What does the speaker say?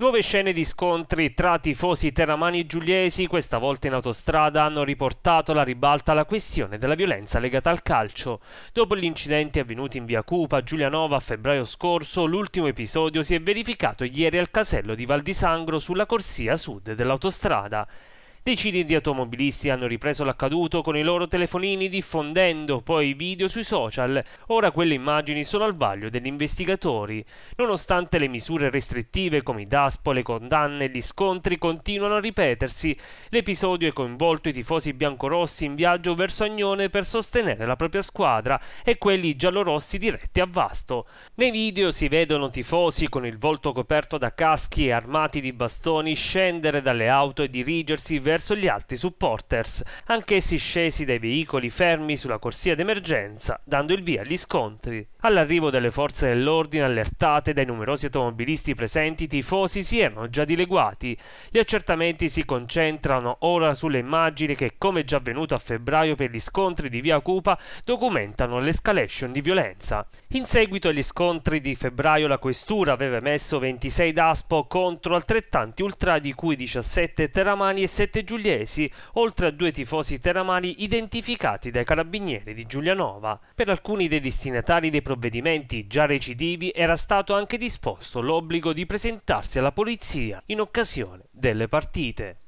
Nuove scene di scontri tra tifosi teramani e giuliesi, questa volta in autostrada, hanno riportato la ribalta alla questione della violenza legata al calcio. Dopo gli incidenti avvenuti in via Cupa, Giulianova a febbraio scorso, l'ultimo episodio si è verificato ieri al casello di Val di Sangro sulla corsia sud dell'autostrada. Decine di automobilisti hanno ripreso l'accaduto con i loro telefonini diffondendo poi video sui social. Ora quelle immagini sono al vaglio degli investigatori. Nonostante le misure restrittive come i DASPO, le condanne e gli scontri continuano a ripetersi, l'episodio è coinvolto i tifosi biancorossi in viaggio verso Agnone per sostenere la propria squadra e quelli giallorossi diretti a Vasto. Nei video si vedono tifosi con il volto coperto da caschi e armati di bastoni scendere dalle auto e dirigersi verso verso gli altri supporters, anch'essi scesi dai veicoli fermi sulla corsia d'emergenza, dando il via agli scontri. All'arrivo delle forze dell'ordine allertate dai numerosi automobilisti presenti, i tifosi si erano già dileguati. Gli accertamenti si concentrano ora sulle immagini che, come già avvenuto a febbraio per gli scontri di via Cupa, documentano l'escalation di violenza. In seguito agli scontri di febbraio la questura aveva emesso 26 d'aspo contro altrettanti ultra di cui 17 teramani e 7 sette giuliesi, oltre a due tifosi teramani identificati dai carabinieri di Giulianova. Per alcuni dei destinatari dei provvedimenti già recidivi era stato anche disposto l'obbligo di presentarsi alla polizia in occasione delle partite.